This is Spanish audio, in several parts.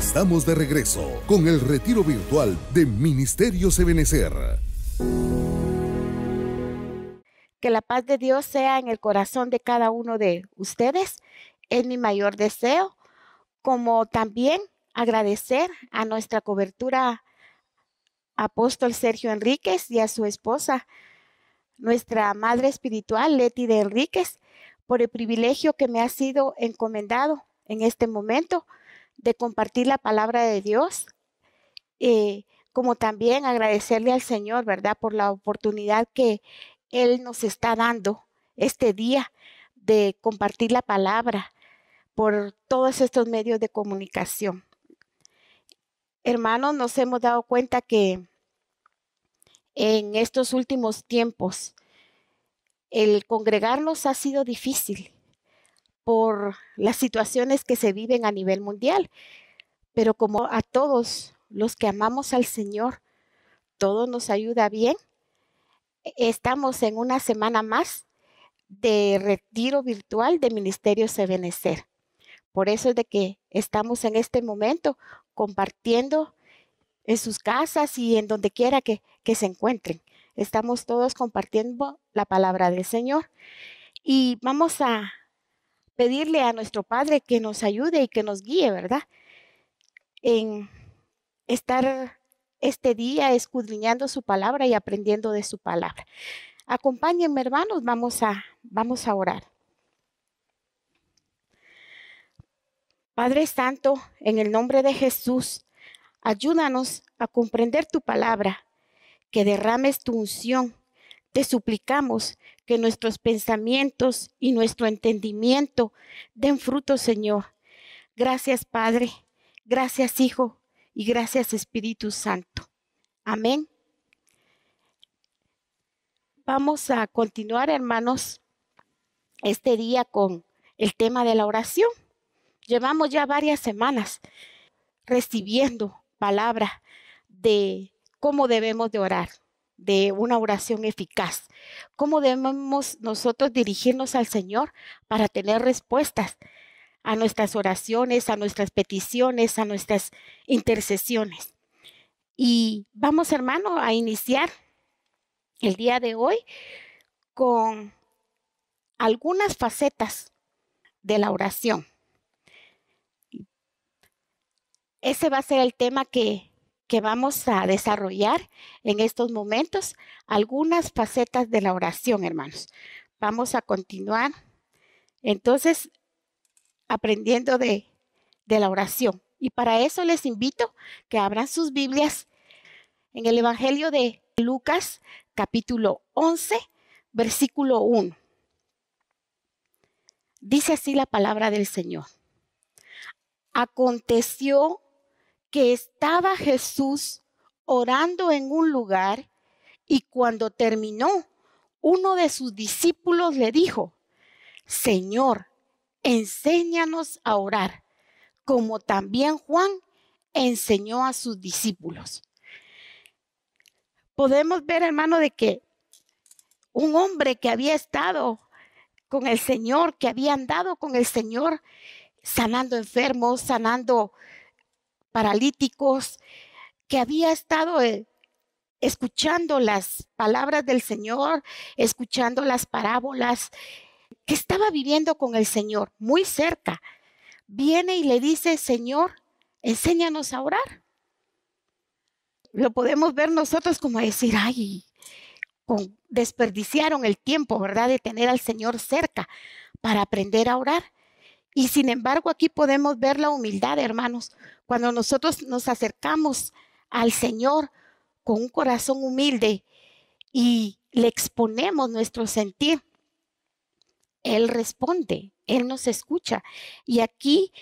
Estamos de regreso con el retiro virtual de Ministerio Sebenecer. Que la paz de Dios sea en el corazón de cada uno de ustedes es mi mayor deseo, como también agradecer a nuestra cobertura apóstol Sergio Enríquez y a su esposa, nuestra madre espiritual Leti de Enríquez, por el privilegio que me ha sido encomendado en este momento de compartir la palabra de Dios, eh, como también agradecerle al Señor, ¿verdad? Por la oportunidad que Él nos está dando este día de compartir la palabra por todos estos medios de comunicación. Hermanos, nos hemos dado cuenta que en estos últimos tiempos el congregarnos ha sido difícil por las situaciones que se viven a nivel mundial. Pero como a todos los que amamos al Señor, todo nos ayuda bien. E-, estamos en una semana más de retiro virtual de Ministerio Cebenecer. Por eso es de que estamos en este momento compartiendo en sus casas y en donde quiera que se encuentren. Estamos todos compartiendo la palabra del Señor. Y vamos a, pedirle a nuestro Padre que nos ayude y que nos guíe, ¿verdad? En estar este día escudriñando su palabra y aprendiendo de su palabra. Acompáñenme, hermanos, vamos a, vamos a orar. Padre Santo, en el nombre de Jesús, ayúdanos a comprender tu palabra, que derrames tu unción te suplicamos que nuestros pensamientos y nuestro entendimiento den fruto, Señor. Gracias, Padre. Gracias, Hijo. Y gracias, Espíritu Santo. Amén. Vamos a continuar, hermanos, este día con el tema de la oración. Llevamos ya varias semanas recibiendo palabra de cómo debemos de orar de una oración eficaz. ¿Cómo debemos nosotros dirigirnos al Señor para tener respuestas a nuestras oraciones, a nuestras peticiones, a nuestras intercesiones? Y vamos, hermano, a iniciar el día de hoy con algunas facetas de la oración. Ese va a ser el tema que que vamos a desarrollar en estos momentos algunas facetas de la oración, hermanos. Vamos a continuar entonces aprendiendo de, la oración. Y para eso les invito que abran sus Biblias en el Evangelio de Lucas capítulo 11, versículo 1. Dice así la palabra del Señor. Aconteció que estaba Jesús orando en un lugar y cuando terminó, uno de sus discípulos le dijo, Señor, enséñanos a orar, como también Juan enseñó a sus discípulos. Podemos ver, hermano, de que un hombre que había estado con el Señor, que había andado con el Señor, sanando enfermos, sanando paralíticos, que había estado eh, escuchando las palabras del Señor, escuchando las parábolas, que estaba viviendo con el Señor muy cerca, viene y le dice, Señor, enséñanos a orar. Lo podemos ver nosotros como decir, ay, desperdiciaron el tiempo, ¿verdad?, de tener al Señor cerca para aprender a orar. Y sin embargo, aquí podemos ver la humildad, hermanos. Cuando nosotros nos acercamos al Señor con un corazón humilde y le exponemos nuestro sentir, Él responde, Él nos escucha. Y aquí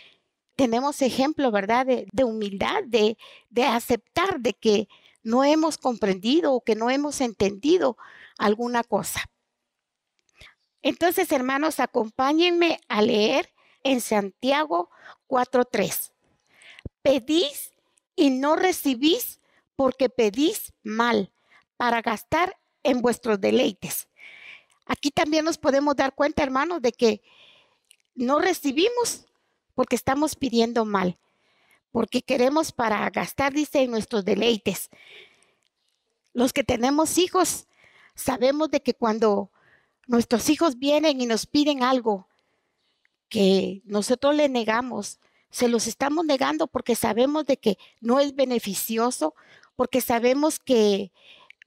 tenemos ejemplo, ¿verdad?, de, humildad, de, de aceptar de que no hemos comprendido o que no hemos entendido alguna cosa. Entonces, hermanos, acompáñenme a leer en Santiago 4.3. Pedís y no recibís porque pedís mal para gastar en vuestros deleites. Aquí también nos podemos dar cuenta, hermanos, de que no recibimos porque estamos pidiendo mal, porque queremos para gastar, dice, en nuestros deleites. Los que tenemos hijos sabemos de que cuando nuestros hijos vienen y nos piden algo, que nosotros le negamos, se los estamos negando porque sabemos de que no es beneficioso, porque sabemos que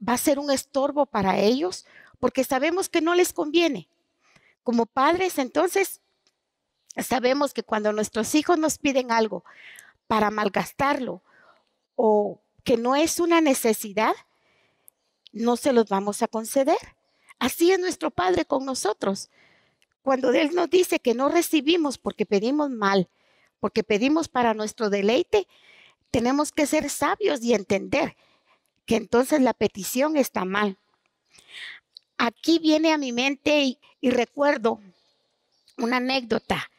va a ser un estorbo para ellos, porque sabemos que no les conviene. Como padres, entonces, sabemos que cuando nuestros hijos nos piden algo para malgastarlo o que no es una necesidad, no se los vamos a conceder. Así es nuestro Padre con nosotros cuando Él nos dice que no recibimos porque pedimos mal, porque pedimos para nuestro deleite, tenemos que ser sabios y entender que entonces la petición está mal. Aquí viene a mi mente y, y recuerdo una anécdota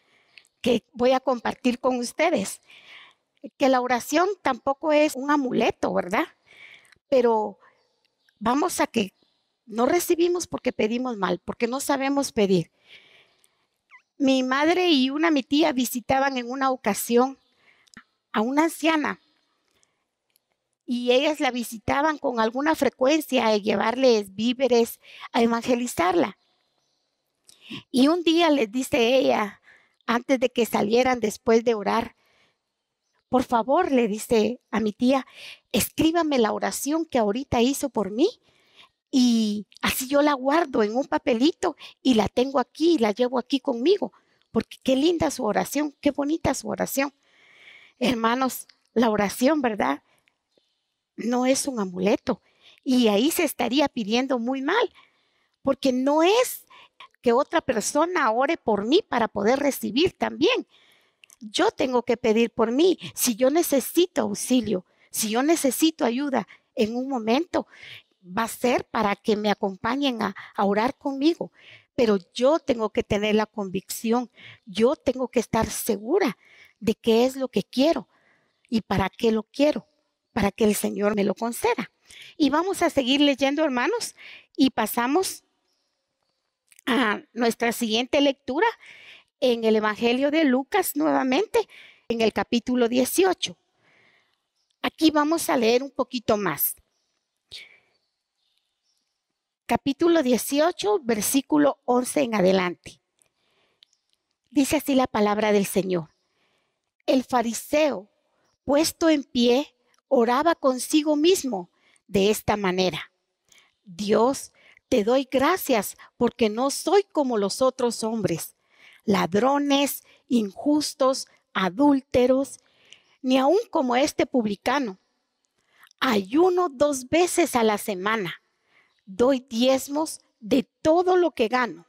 que voy a compartir con ustedes, que la oración tampoco es un amuleto, ¿verdad? Pero vamos a que no recibimos porque pedimos mal, porque no sabemos pedir. Mi madre y una mi tía visitaban en una ocasión a una anciana y ellas la visitaban con alguna frecuencia a eh, llevarles víveres, a evangelizarla. Y un día les dice ella, antes de que salieran después de orar, por favor, le dice a mi tía, escríbame la oración que ahorita hizo por mí y así yo la guardo en un papelito y la tengo aquí y la llevo aquí conmigo, porque qué linda su oración, qué bonita su oración. Hermanos, la oración, ¿verdad? No es un amuleto. Y ahí se estaría pidiendo muy mal, porque no es que otra persona ore por mí para poder recibir también. Yo tengo que pedir por mí. Si yo necesito auxilio, si yo necesito ayuda en un momento, va a ser para que me acompañen a, orar conmigo, pero yo tengo que tener la convicción, yo tengo que estar segura de qué es lo que quiero y para qué lo quiero, para que el Señor me lo conceda. Y vamos a seguir leyendo, hermanos, y pasamos a nuestra siguiente lectura en el Evangelio de Lucas nuevamente, en el capítulo 18. Aquí vamos a leer un poquito más capítulo 18, versículo 11 en adelante. Dice así la palabra del Señor. El fariseo, puesto en pie, oraba consigo mismo de esta manera. Dios, te doy gracias porque no soy como los otros hombres, ladrones, injustos, adúlteros, ni aún como este publicano. Ayuno dos veces a la semana doy diezmos de todo lo que gano.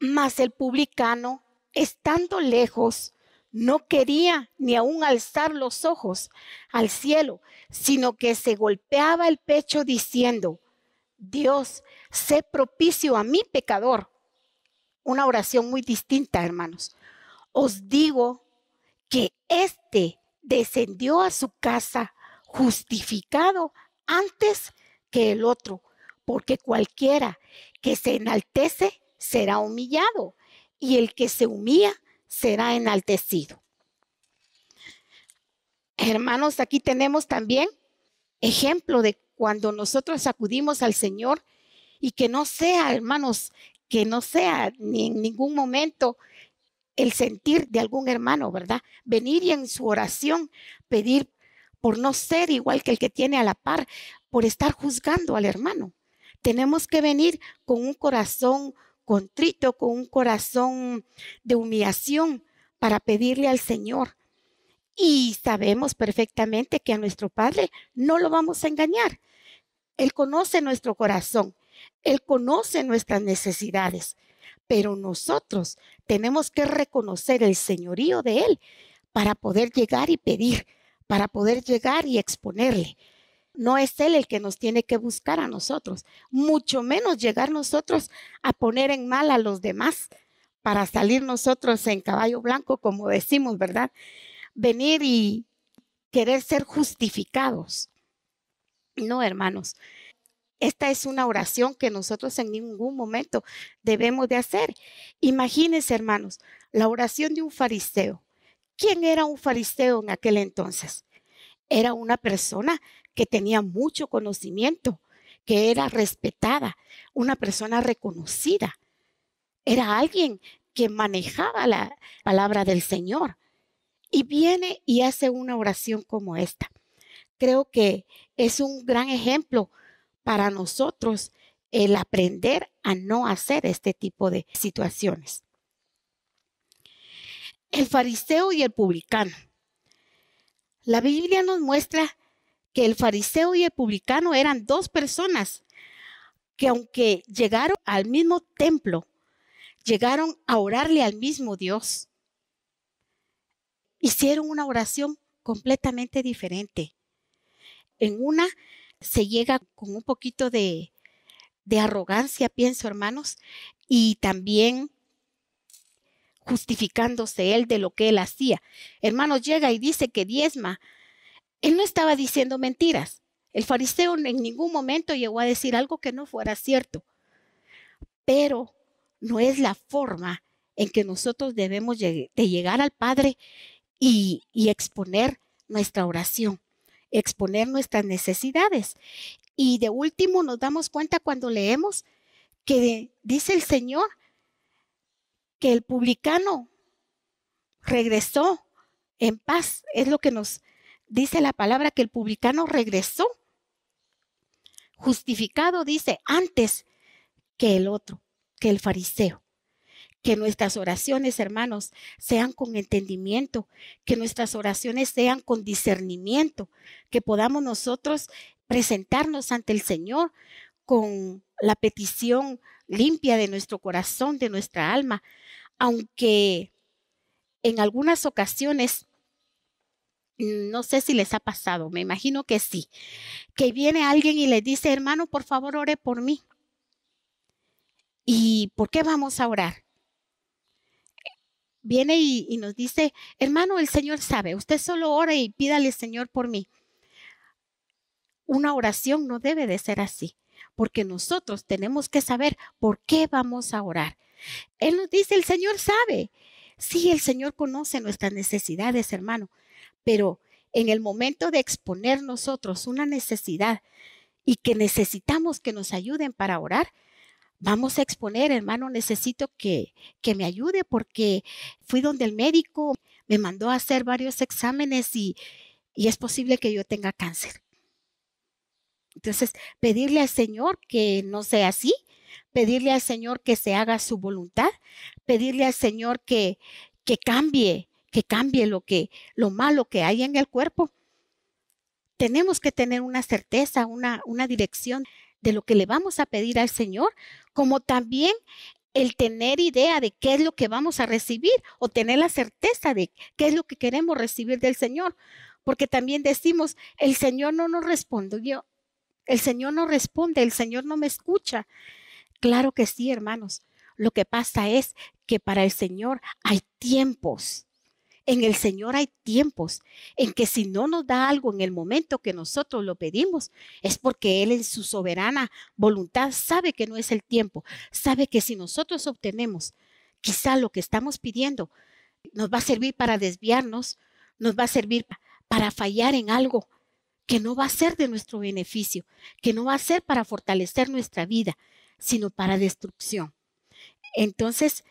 Mas el publicano, estando lejos, no quería ni aún alzar los ojos al cielo, sino que se golpeaba el pecho diciendo, Dios, sé propicio a mi pecador. Una oración muy distinta, hermanos. Os digo que éste descendió a su casa justificado antes que el otro, porque cualquiera que se enaltece será humillado y el que se humilla será enaltecido. Hermanos, aquí tenemos también ejemplo de cuando nosotros acudimos al Señor y que no sea, hermanos, que no sea ni en ningún momento el sentir de algún hermano, ¿verdad? Venir y en su oración pedir por no ser igual que el que tiene a la par, por estar juzgando al hermano. Tenemos que venir con un corazón contrito, con un corazón de humillación para pedirle al Señor. Y sabemos perfectamente que a nuestro Padre no lo vamos a engañar. Él conoce nuestro corazón, Él conoce nuestras necesidades, pero nosotros tenemos que reconocer el señorío de Él para poder llegar y pedir, para poder llegar y exponerle, no es Él el que nos tiene que buscar a nosotros, mucho menos llegar nosotros a poner en mal a los demás para salir nosotros en caballo blanco, como decimos, ¿verdad? Venir y querer ser justificados. No, hermanos. Esta es una oración que nosotros en ningún momento debemos de hacer. Imagínense, hermanos, la oración de un fariseo. ¿Quién era un fariseo en aquel entonces? era una persona que tenía mucho conocimiento, que era respetada, una persona reconocida. Era alguien que manejaba la palabra del Señor. Y viene y hace una oración como esta. Creo que es un gran ejemplo para nosotros el aprender a no hacer este tipo de situaciones. El fariseo y el publicano. La Biblia nos muestra que el fariseo y el publicano eran dos personas que aunque llegaron al mismo templo, llegaron a orarle al mismo Dios. Hicieron una oración completamente diferente. En una se llega con un poquito de, arrogancia, pienso hermanos, y también justificándose él de lo que él hacía. hermanos llega y dice que diezma. Él no estaba diciendo mentiras. El fariseo en ningún momento llegó a decir algo que no fuera cierto. Pero no es la forma en que nosotros debemos de llegar al Padre y, y exponer nuestra oración, exponer nuestras necesidades. Y de último nos damos cuenta cuando leemos que dice el Señor que el publicano regresó en paz. Es lo que nos dice la palabra, que el publicano regresó justificado, dice, antes que el otro, que el fariseo. Que nuestras oraciones, hermanos, sean con entendimiento, que nuestras oraciones sean con discernimiento, que podamos nosotros presentarnos ante el Señor con la petición limpia de nuestro corazón, de nuestra alma, aunque en algunas ocasiones, no sé si les ha pasado, me imagino que sí, que viene alguien y le dice, hermano, por favor, ore por mí. ¿Y por qué vamos a orar? Viene y, nos dice, hermano, el Señor sabe, usted solo ore y pídale, Señor, por mí. Una oración no debe de ser así porque nosotros tenemos que saber por qué vamos a orar. Él nos dice, el Señor sabe. Sí, el Señor conoce nuestras necesidades, hermano, pero en el momento de exponer nosotros una necesidad y que necesitamos que nos ayuden para orar, vamos a exponer, hermano, necesito que, que me ayude porque fui donde el médico me mandó a hacer varios exámenes y es posible que yo tenga cáncer. Entonces, pedirle al Señor que no sea así, pedirle al Señor que se haga su voluntad, pedirle al Señor que, que cambie, que cambie lo que lo malo que hay en el cuerpo. Tenemos que tener una certeza, una, una dirección de lo que le vamos a pedir al Señor, como también el tener idea de qué es lo que vamos a recibir o tener la certeza de qué es lo que queremos recibir del Señor. Porque también decimos, el Señor no nos respondió el Señor no responde, el Señor no me escucha. Claro que sí, hermanos. Lo que pasa es que para el Señor hay tiempos. En el Señor hay tiempos en que si no nos da algo en el momento que nosotros lo pedimos, es porque Él en su soberana voluntad sabe que no es el tiempo, sabe que si nosotros obtenemos quizá lo que estamos pidiendo, nos va a servir para desviarnos, nos va a servir para fallar en algo, que no va a ser de nuestro beneficio, que no va a ser para fortalecer nuestra vida, sino para destrucción. Entonces,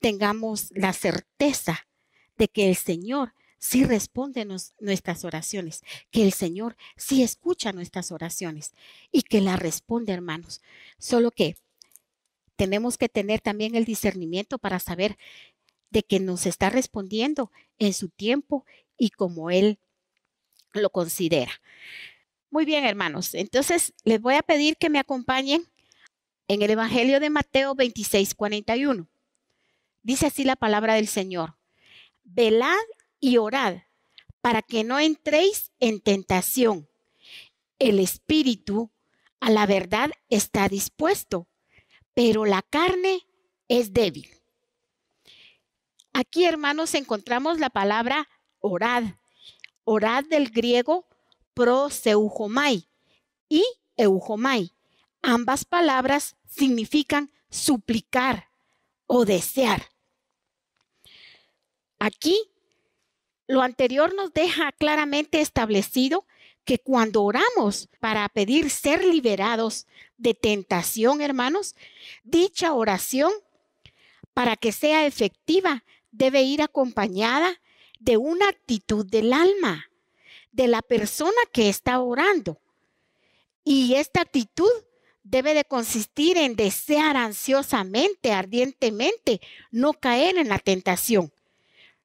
tengamos la certeza de que el Señor sí responde nuestras oraciones, que el Señor sí escucha nuestras oraciones y que las responde, hermanos. Solo que tenemos que tener también el discernimiento para saber de que nos está respondiendo en su tiempo y como Él lo considera. Muy bien, hermanos. Entonces, les voy a pedir que me acompañen en el Evangelio de Mateo 26, 41. Dice así la palabra del Señor. Velad y orad para que no entréis en tentación. El espíritu a la verdad está dispuesto, pero la carne es débil. Aquí, hermanos, encontramos la palabra orad orad del griego proseujomai y eujomai. Ambas palabras significan suplicar o desear. Aquí, lo anterior nos deja claramente establecido que cuando oramos para pedir ser liberados de tentación, hermanos, dicha oración, para que sea efectiva, debe ir acompañada de una actitud del alma, de la persona que está orando. Y esta actitud debe de consistir en desear ansiosamente, ardientemente, no caer en la tentación.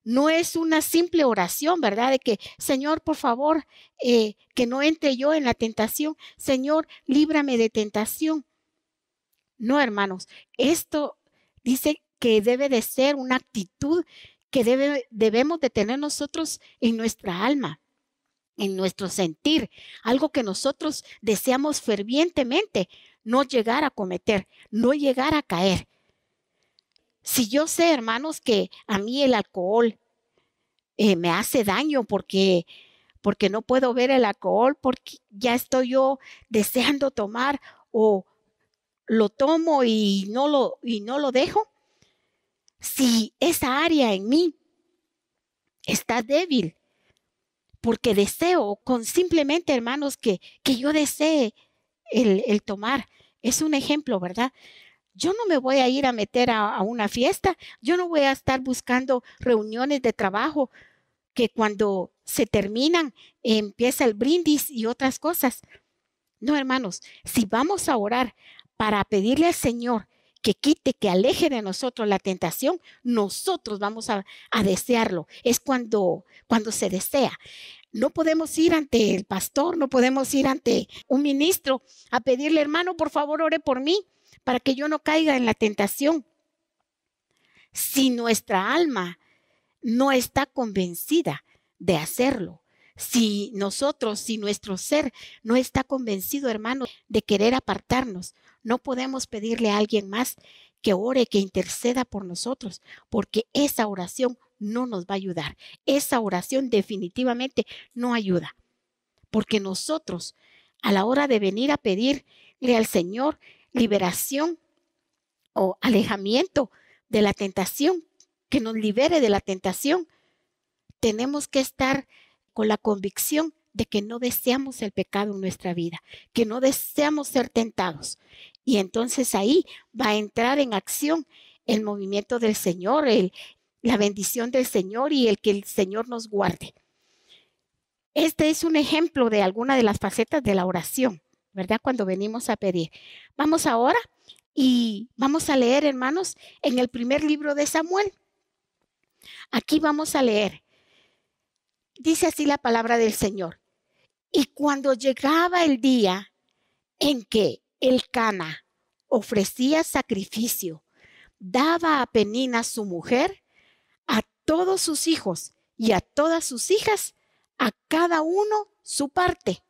No es una simple oración, ¿verdad? De que, Señor, por favor, eh, que no entre yo en la tentación. Señor, líbrame de tentación. No, hermanos, esto dice que debe de ser una actitud que debemos de tener nosotros en nuestra alma, en nuestro sentir, algo que nosotros deseamos fervientemente, no llegar a cometer, no llegar a caer. Si yo sé, hermanos, que a mí el alcohol eh, me hace daño porque porque no puedo ver el alcohol, porque ya estoy yo deseando tomar o lo tomo y no lo, y no lo dejo si esa área en mí está débil, porque deseo con simplemente, hermanos, que, que yo desee el, tomar. Es un ejemplo, ¿verdad? Yo no me voy a ir a meter a, a una fiesta, yo no voy a estar buscando reuniones de trabajo que cuando se terminan empieza el brindis y otras cosas. No, hermanos, si vamos a orar para pedirle al Señor que quite, que aleje de nosotros la tentación, nosotros vamos a, desearlo. Es cuando, cuando se desea. No podemos ir ante el pastor, no podemos ir ante un ministro a pedirle, hermano, por favor, ore por mí para que yo no caiga en la tentación. Si nuestra alma no está convencida de hacerlo, si nosotros, si nuestro ser no está convencido, hermano, de querer apartarnos, no podemos pedirle a alguien más que ore, que interceda por nosotros, porque esa oración no nos va a ayudar. Esa oración definitivamente no ayuda, porque nosotros a la hora de venir a pedirle al Señor liberación o alejamiento de la tentación, que nos libere de la tentación, tenemos que estar con la convicción de que no deseamos el pecado en nuestra vida, que no deseamos ser tentados. Y entonces ahí va a entrar en acción el movimiento del Señor, el, la bendición del Señor y el que el Señor nos guarde. Este es un ejemplo de alguna de las facetas de la oración, ¿verdad? Cuando venimos a pedir. Vamos ahora y vamos a leer, hermanos, en el primer libro de Samuel. Aquí vamos a leer. Dice así la palabra del Señor. Y cuando llegaba el día en que el Cana ofrecía sacrificio, daba a Penina su mujer, a todos sus hijos y a todas sus hijas, a cada uno su parte.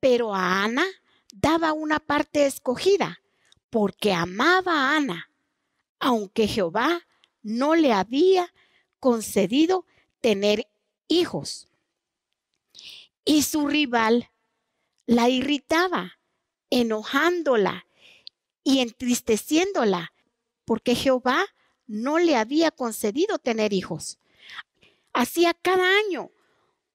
Pero a Ana daba una parte escogida, porque amaba a Ana, aunque Jehová no le había concedido tener hijos y su rival la irritaba, enojándola y entristeciéndola, porque Jehová no le había concedido tener hijos. Hacía cada año,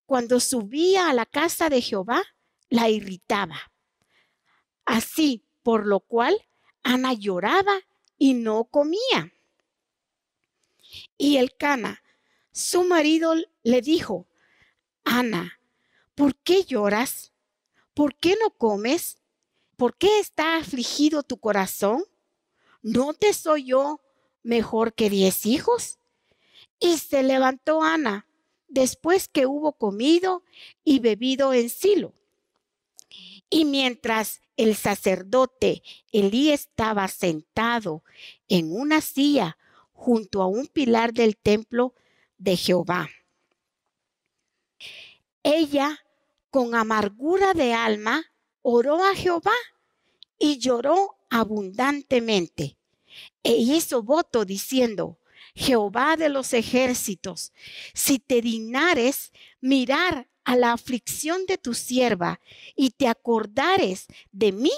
cuando subía a la casa de Jehová, la irritaba. Así, por lo cual, Ana lloraba y no comía. Y el Cana, su marido, le dijo, Ana, ¿por qué lloras? ¿Por qué no comes? ¿Por qué está afligido tu corazón? ¿No te soy yo mejor que diez hijos? Y se levantó Ana después que hubo comido y bebido en Silo. Y mientras el sacerdote Elí estaba sentado en una silla junto a un pilar del templo de Jehová, ella con amargura de alma, oró a Jehová y lloró abundantemente. E hizo voto diciendo, Jehová de los ejércitos, si te dignares mirar a la aflicción de tu sierva y te acordares de mí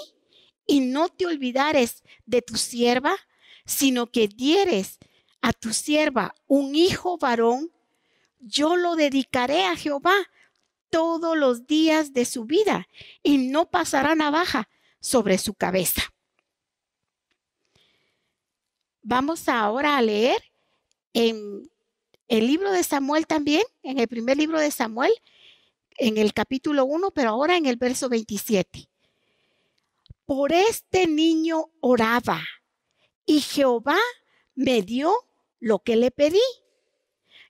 y no te olvidares de tu sierva, sino que dieres a tu sierva un hijo varón, yo lo dedicaré a Jehová todos los días de su vida y no pasará navaja sobre su cabeza. Vamos ahora a leer en el libro de Samuel también, en el primer libro de Samuel, en el capítulo 1, pero ahora en el verso 27. Por este niño oraba y Jehová me dio lo que le pedí.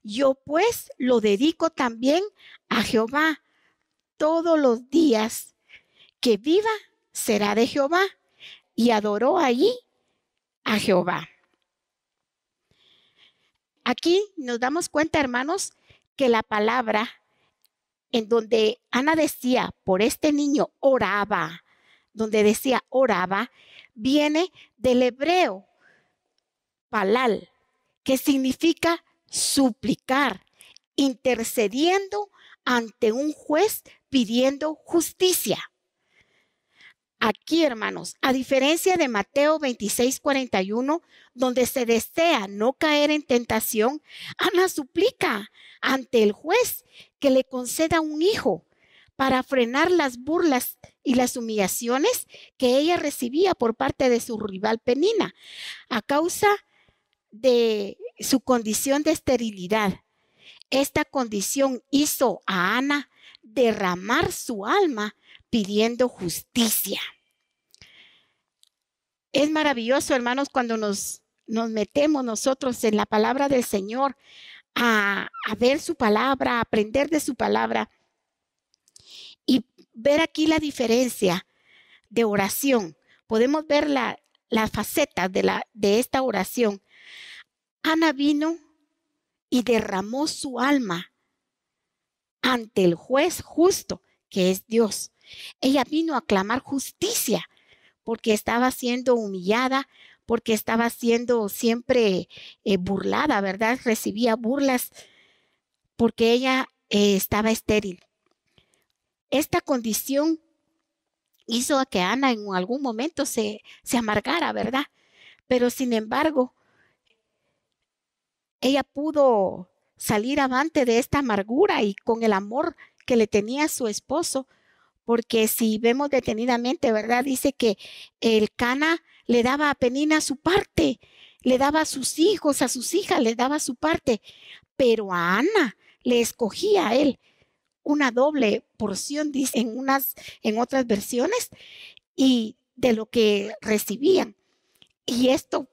Yo pues lo dedico también a Jehová. Todos los días que viva será de Jehová. Y adoró allí a Jehová. Aquí nos damos cuenta, hermanos, que la palabra en donde Ana decía, por este niño oraba, donde decía oraba, viene del hebreo palal, que significa suplicar, intercediendo ante un juez pidiendo justicia. Aquí, hermanos, a diferencia de Mateo 26, 41, donde se desea no caer en tentación, Ana suplica ante el juez que le conceda un hijo para frenar las burlas y las humillaciones que ella recibía por parte de su rival Penina, a causa de su condición de esterilidad. Esta condición hizo a Ana derramar su alma pidiendo justicia. Es maravilloso, hermanos, cuando nos, nos metemos nosotros en la palabra del Señor a, ver su palabra, a aprender de su palabra y ver aquí la diferencia de oración. Podemos ver la, las facetas de, la, de esta oración. Ana vino y derramó su alma ante el juez justo, que es Dios. Ella vino a clamar justicia porque estaba siendo humillada, porque estaba siendo siempre eh, burlada, ¿verdad? Recibía burlas porque ella eh, estaba estéril. Esta condición hizo a que Ana en algún momento se amargara, ¿verdad? Pero sin embargo, ella pudo salir avante de esta amargura y con el amor que le tenía a su esposo, porque si vemos detenidamente, ¿verdad? Dice que el Cana le daba a Penina su parte, le daba a sus hijos, a sus hijas, le daba su parte, pero a Ana le escogía a él una doble porción, en, unas, en otras versiones, y de lo que recibían. Y esto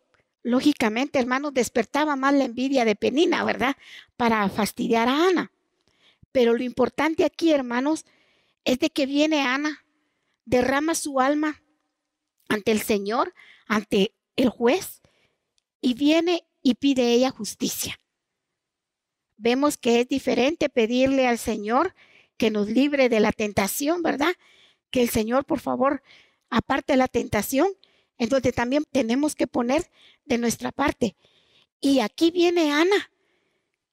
Lógicamente, hermanos, despertaba más la envidia de Penina, ¿verdad? Para fastidiar a Ana. Pero lo importante aquí, hermanos, es de que viene Ana, derrama su alma ante el Señor, ante el juez, y viene y pide ella justicia. Vemos que es diferente pedirle al Señor que nos libre de la tentación, ¿verdad? Que el Señor, por favor, aparte la tentación, entonces también tenemos que poner de nuestra parte. Y aquí viene Ana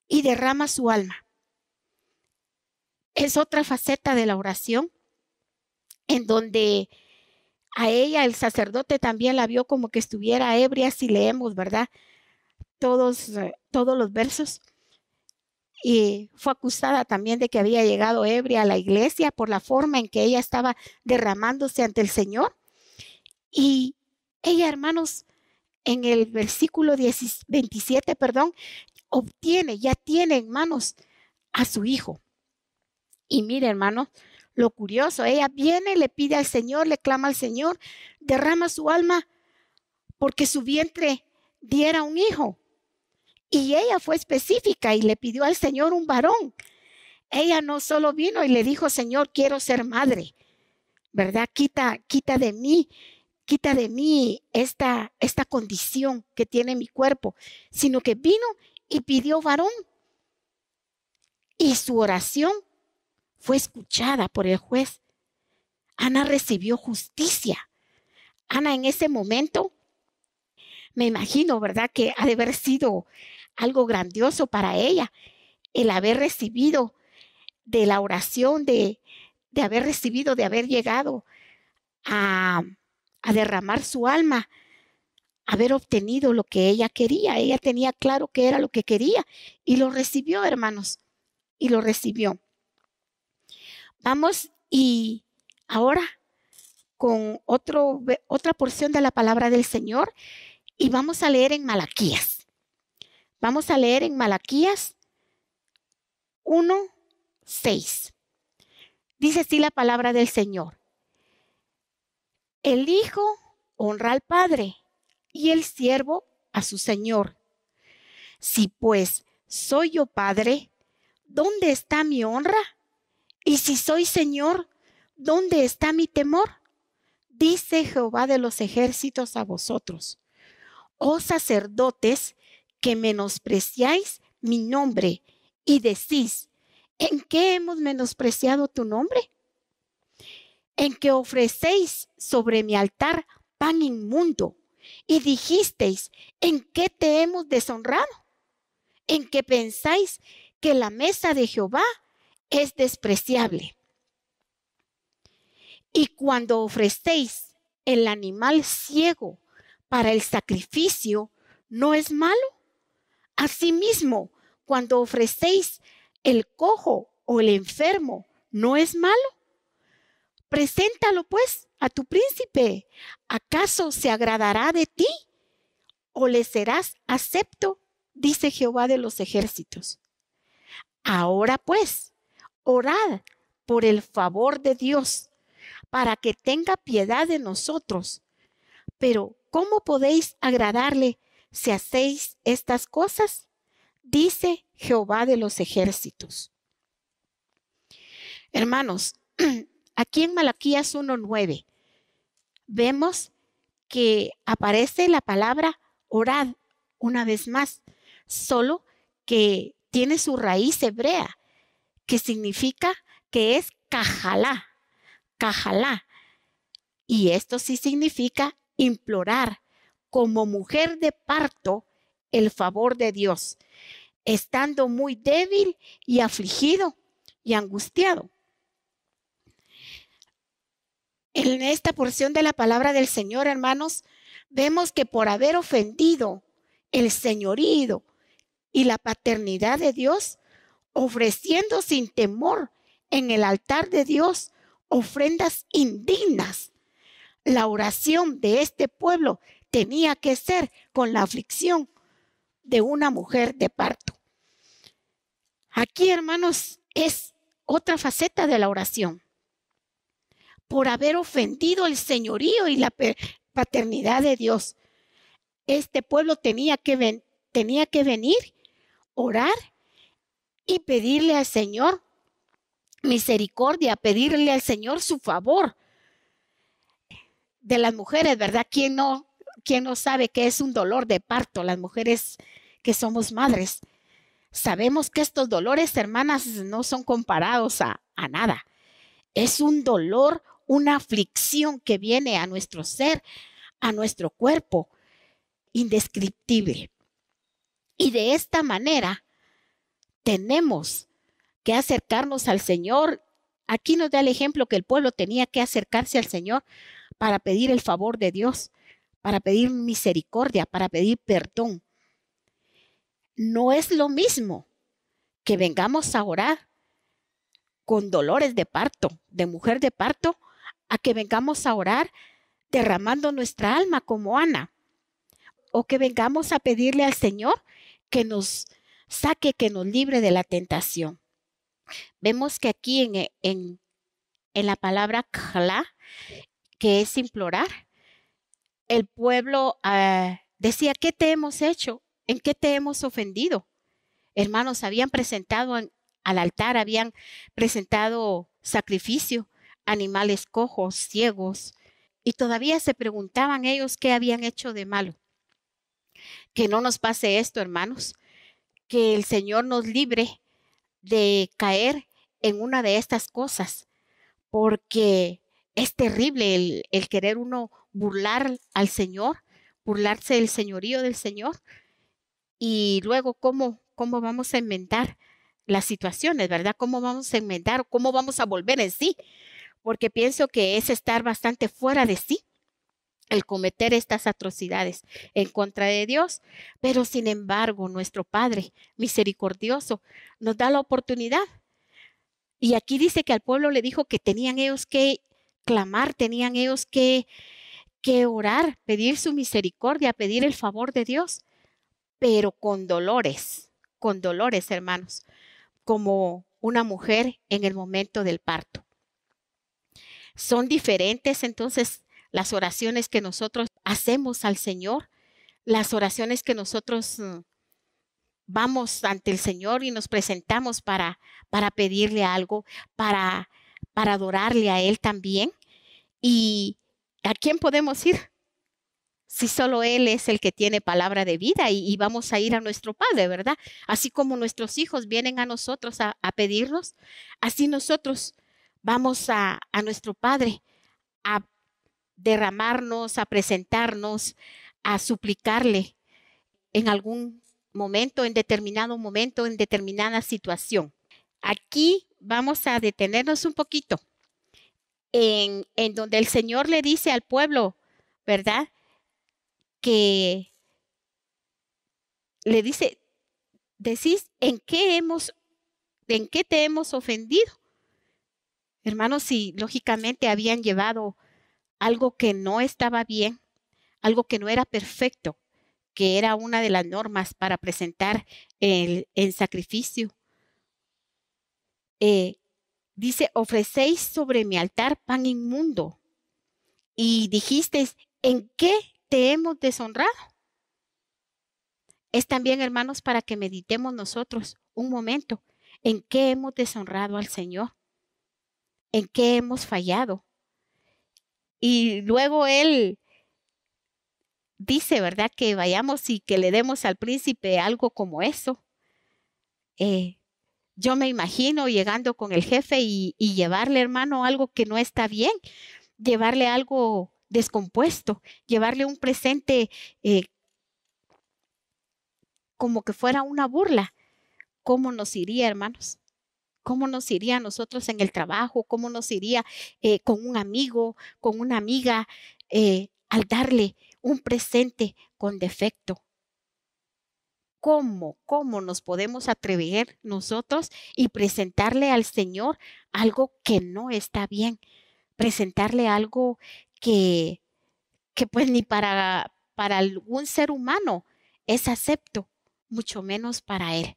y derrama su alma. Es otra faceta de la oración en donde a ella el sacerdote también la vio como que estuviera ebria, si leemos, ¿verdad? Todos, eh, todos los versos. Y fue acusada también de que había llegado ebria a la iglesia por la forma en que ella estaba derramándose ante el Señor. Y ella, hermanos, en el versículo 27, perdón, obtiene, ya tiene en manos a su hijo. Y mire, hermano, lo curioso, ella viene, le pide al Señor, le clama al Señor, derrama su alma porque su vientre diera un hijo. Y ella fue específica y le pidió al Señor un varón. Ella no solo vino y le dijo, Señor, quiero ser madre, ¿verdad? Quita, quita de mí quita de mí esta, esta condición que tiene mi cuerpo, sino que vino y pidió varón. Y su oración fue escuchada por el juez. Ana recibió justicia. Ana en ese momento, me imagino, ¿verdad? Que ha de haber sido algo grandioso para ella el haber recibido de la oración, de, de haber recibido, de haber llegado a, a derramar su alma, haber obtenido lo que ella quería. Ella tenía claro que era lo que quería y lo recibió, hermanos, y lo recibió. Vamos y ahora con otro, otra porción de la palabra del Señor y vamos a leer en Malaquías. Vamos a leer en Malaquías 1, 6. Dice así la palabra del Señor. El hijo honra al padre y el siervo a su señor. Si pues soy yo padre, ¿dónde está mi honra? Y si soy señor, ¿dónde está mi temor? Dice Jehová de los ejércitos a vosotros, oh sacerdotes que menospreciáis mi nombre y decís, ¿en qué hemos menospreciado tu nombre? en que ofrecéis sobre mi altar pan inmundo. Y dijisteis, ¿en qué te hemos deshonrado? ¿En qué pensáis que la mesa de Jehová es despreciable? Y cuando ofrecéis el animal ciego para el sacrificio, ¿no es malo? Asimismo, cuando ofrecéis el cojo o el enfermo, ¿no es malo? Preséntalo pues a tu príncipe. ¿Acaso se agradará de ti o le serás acepto? Dice Jehová de los ejércitos. Ahora pues, orad por el favor de Dios para que tenga piedad de nosotros. Pero, ¿cómo podéis agradarle si hacéis estas cosas? Dice Jehová de los ejércitos. Hermanos, Aquí en Malaquías 1.9 vemos que aparece la palabra orad una vez más, solo que tiene su raíz hebrea, que significa que es cajalá, cajalá. Y esto sí significa implorar como mujer de parto el favor de Dios, estando muy débil y afligido y angustiado en esta porción de la palabra del Señor, hermanos, vemos que por haber ofendido el señorío y la paternidad de Dios, ofreciendo sin temor en el altar de Dios ofrendas indignas, la oración de este pueblo tenía que ser con la aflicción de una mujer de parto. Aquí, hermanos, es otra faceta de la oración por haber ofendido el señorío y la paternidad de Dios. Este pueblo tenía que, tenía que venir, orar y pedirle al Señor misericordia, pedirle al Señor su favor. De las mujeres, ¿verdad? ¿Quién no, no sabe que es un dolor de parto? Las mujeres que somos madres. Sabemos que estos dolores, hermanas, no son comparados a, a nada. Es un dolor una aflicción que viene a nuestro ser, a nuestro cuerpo, indescriptible. Y de esta manera tenemos que acercarnos al Señor. Aquí nos da el ejemplo que el pueblo tenía que acercarse al Señor para pedir el favor de Dios, para pedir misericordia, para pedir perdón. No es lo mismo que vengamos a orar con dolores de parto, de mujer de parto, a que vengamos a orar derramando nuestra alma como Ana, o que vengamos a pedirle al Señor que nos saque, que nos libre de la tentación. Vemos que aquí en, eh, la palabra kla, que es implorar, el pueblo ah, decía, ¿qué te hemos hecho? ¿En qué te hemos ofendido? Hermanos, habían presentado al altar, habían presentado sacrificio, animales cojos, ciegos, y todavía se preguntaban ellos qué habían hecho de malo. Que no nos pase esto, hermanos, que el Señor nos libre de caer en una de estas cosas, porque es terrible el, querer uno burlar al Señor, burlarse del señorío del Señor, y luego cómo, cómo vamos a inventar las situaciones, ¿verdad? ¿Cómo vamos a enmendar? ¿Cómo vamos a volver en sí? porque pienso que es estar bastante fuera de sí el cometer estas atrocidades en contra de Dios. Pero sin embargo, nuestro Padre misericordioso nos da la oportunidad. Y aquí dice que al pueblo le dijo que tenían ellos que clamar, tenían ellos que, que orar, pedir su misericordia, pedir el favor de Dios, pero con dolores, con dolores, hermanos, como una mujer en el momento del parto. Son diferentes entonces las oraciones que nosotros hacemos al Señor, las oraciones que nosotros mm, vamos ante el Señor y nos presentamos para, para pedirle algo, para, para adorarle a Él también. ¿Y a quién podemos ir? Si solo Él es el que tiene palabra de vida y, vamos a ir a nuestro Padre, ¿verdad? Así como nuestros hijos vienen a nosotros a, a pedirnos, así nosotros vamos a, nuestro Padre a derramarnos, a presentarnos, a suplicarle en algún momento, en determinado momento, en determinada situación. Aquí vamos a detenernos un poquito en, en donde el Señor le dice al pueblo, ¿verdad? Que le dice, decís, ¿en qué hemos, en qué te hemos ofendido? Hermanos, si lógicamente habían llevado algo que no estaba bien, algo que no era perfecto, que era una de las normas para presentar el, sacrificio. Eh, dice, ofrecéis sobre mi altar pan inmundo. Y dijisteis, ¿en qué te hemos deshonrado? Es también, hermanos, para que meditemos nosotros un momento en qué hemos deshonrado al Señor en qué hemos fallado. Y luego él dice, ¿verdad? Que vayamos y que le demos al príncipe algo como eso. Eh, yo me imagino llegando con el jefe y, llevarle, hermano, algo que no está bien, llevarle algo descompuesto, llevarle un presente eh, como que fuera una burla. ¿Cómo nos iría, hermanos? cómo nos iría a nosotros en el trabajo, cómo nos iría eh, con un amigo, con una amiga, eh, al darle un presente con defecto. ¿Cómo, cómo nos podemos atrever nosotros y presentarle al Señor algo que no está bien? Presentarle algo que, que pues ni para, para algún ser humano es acepto, mucho menos para Él,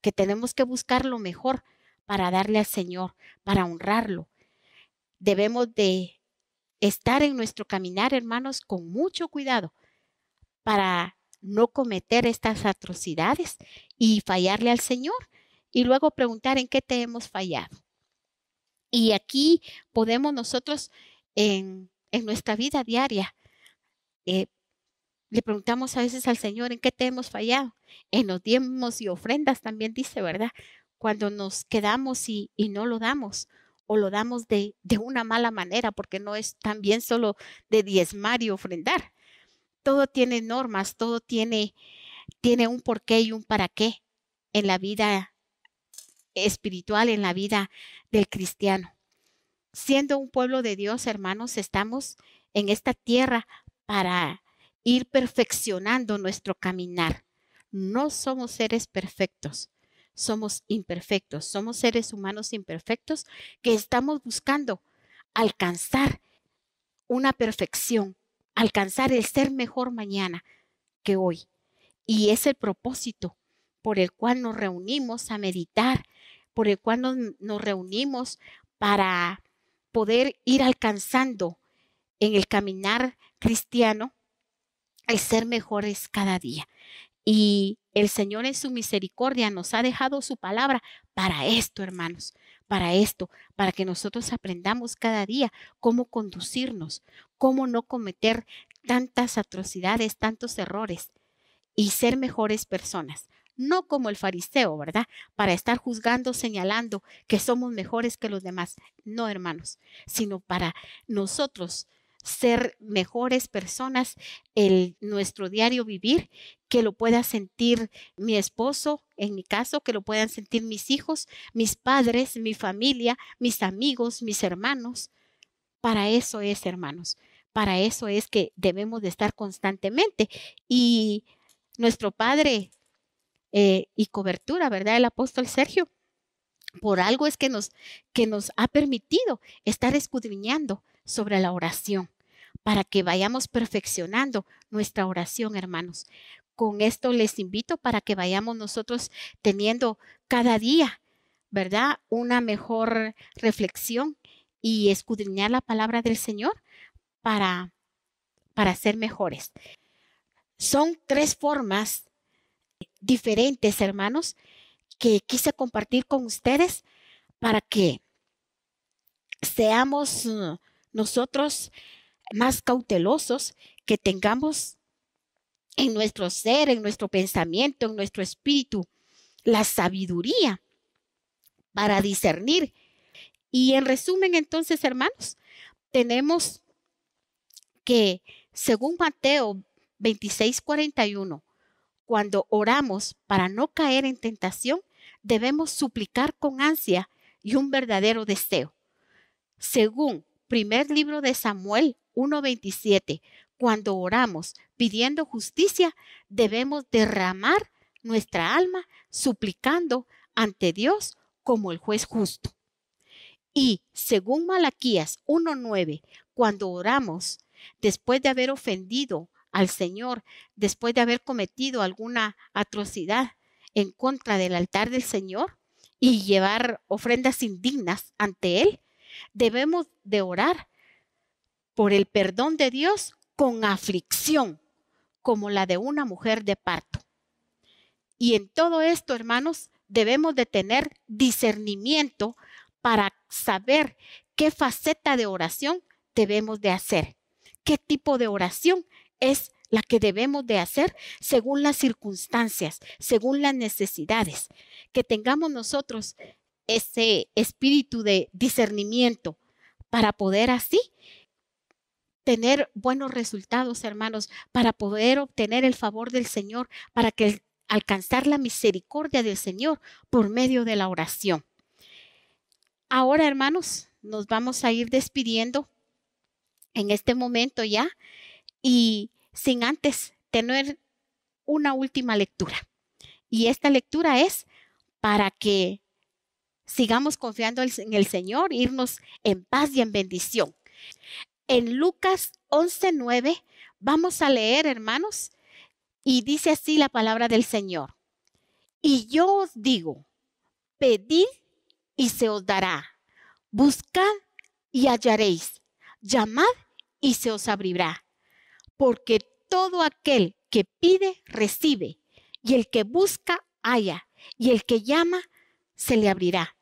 que tenemos que buscar lo mejor para darle al Señor, para honrarlo. Debemos de estar en nuestro caminar, hermanos, con mucho cuidado para no cometer estas atrocidades y fallarle al Señor y luego preguntar en qué te hemos fallado. Y aquí podemos nosotros en, nuestra vida diaria, eh, le preguntamos a veces al Señor en qué te hemos fallado, en los diezmos y ofrendas también dice, ¿verdad? cuando nos quedamos y, no lo damos o lo damos de, una mala manera, porque no es también solo de diezmar y ofrendar. Todo tiene normas, todo tiene, tiene un porqué y un para qué en la vida espiritual, en la vida del cristiano. Siendo un pueblo de Dios, hermanos, estamos en esta tierra para ir perfeccionando nuestro caminar. No somos seres perfectos, somos imperfectos, somos seres humanos imperfectos que estamos buscando alcanzar una perfección, alcanzar el ser mejor mañana que hoy. Y es el propósito por el cual nos reunimos a meditar, por el cual nos, reunimos para poder ir alcanzando en el caminar cristiano el ser mejores cada día. Y el Señor en su misericordia nos ha dejado su palabra para esto, hermanos, para esto, para que nosotros aprendamos cada día cómo conducirnos, cómo no cometer tantas atrocidades, tantos errores y ser mejores personas. No como el fariseo, ¿verdad? Para estar juzgando, señalando que somos mejores que los demás. No, hermanos, sino para nosotros ser mejores personas el nuestro diario vivir, que lo pueda sentir mi esposo, en mi caso, que lo puedan sentir mis hijos, mis padres, mi familia, mis amigos, mis hermanos. Para eso es, hermanos, para eso es que debemos de estar constantemente. Y nuestro Padre eh, y cobertura, ¿verdad? El apóstol Sergio, por algo es que nos, que nos ha permitido estar escudriñando sobre la oración, para que vayamos perfeccionando nuestra oración, hermanos. Con esto les invito para que vayamos nosotros teniendo cada día, ¿verdad? Una mejor reflexión y escudriñar la palabra del Señor para, para ser mejores. Son tres formas diferentes, hermanos, que quise compartir con ustedes para que seamos nosotros más cautelosos que tengamos en nuestro ser, en nuestro pensamiento, en nuestro espíritu, la sabiduría para discernir. Y en resumen, entonces, hermanos, tenemos que, según Mateo 26, 41, cuando oramos para no caer en tentación, debemos suplicar con ansia y un verdadero deseo. Según Primer libro de Samuel 1.27. Cuando oramos pidiendo justicia, debemos derramar nuestra alma suplicando ante Dios como el juez justo. Y según Malaquías 1.9, cuando oramos, después de haber ofendido al Señor, después de haber cometido alguna atrocidad en contra del altar del Señor y llevar ofrendas indignas ante Él, Debemos de orar por el perdón de Dios con aflicción, como la de una mujer de parto. Y en todo esto, hermanos, debemos de tener discernimiento para saber qué faceta de oración debemos de hacer, qué tipo de oración es la que debemos de hacer según las circunstancias, según las necesidades, que tengamos nosotros ese espíritu de discernimiento para poder así tener buenos resultados, hermanos, para poder obtener el favor del Señor, para que alcanzar la misericordia del Señor por medio de la oración. Ahora, hermanos, nos vamos a ir despidiendo en este momento ya y sin antes tener una última lectura. Y esta lectura es para que sigamos confiando en el Señor, irnos en paz y en bendición. En Lucas 11:9 vamos a leer, hermanos, y dice así la palabra del Señor. Y yo os digo, pedid y se os dará, buscad y hallaréis, llamad y se os abrirá, porque todo aquel que pide, recibe, y el que busca, halla, y el que llama, se le abrirá.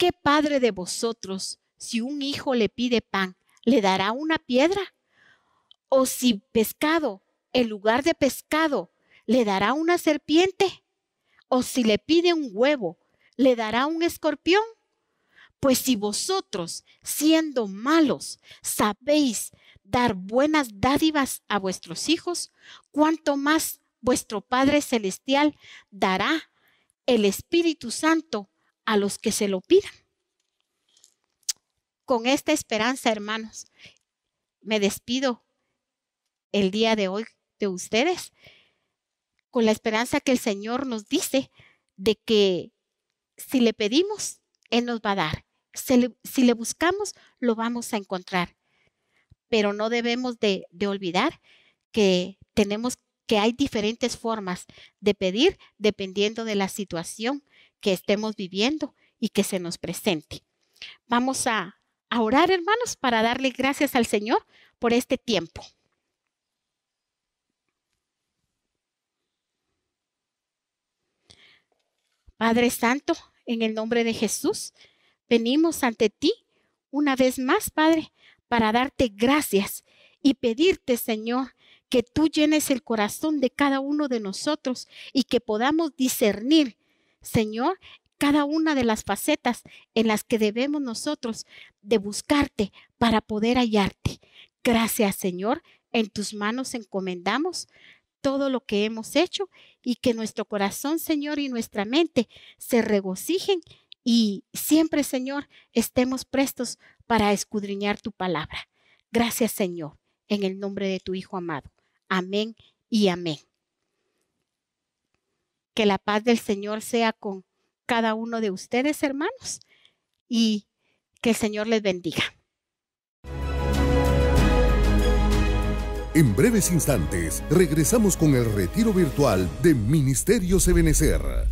¿Qué padre de vosotros, si un hijo le pide pan, le dará una piedra? ¿O si pescado, en lugar de pescado, le dará una serpiente? ¿O si le pide un huevo, le dará un escorpión? Pues si vosotros, siendo malos, sabéis dar buenas dádivas a vuestros hijos, ¿cuánto más vuestro Padre Celestial dará el Espíritu Santo a los que se lo pidan. Con esta esperanza, hermanos, me despido el día de hoy de ustedes, con la esperanza que el Señor nos dice de que si le pedimos, Él nos va a dar. Si le, buscamos, lo vamos a encontrar. Pero no debemos de, de olvidar que tenemos que hay diferentes formas de pedir dependiendo de la situación que estemos viviendo y que se nos presente. Vamos a, orar, hermanos, para darle gracias al Señor por este tiempo. Padre Santo, en el nombre de Jesús, venimos ante ti una vez más, Padre, para darte gracias y pedirte, Señor, que tú llenes el corazón de cada uno de nosotros y que podamos discernir Señor, cada una de las facetas en las que debemos nosotros de buscarte para poder hallarte. Gracias, Señor. En tus manos encomendamos todo lo que hemos hecho y que nuestro corazón, Señor, y nuestra mente se regocijen y siempre, Señor, estemos prestos para escudriñar tu palabra. Gracias, Señor, en el nombre de tu Hijo amado. Amén y amén. Que la paz del Señor sea con cada uno de ustedes, hermanos, y que el Señor les bendiga. En breves instantes, regresamos con el retiro virtual de Ministerio Ebenezer.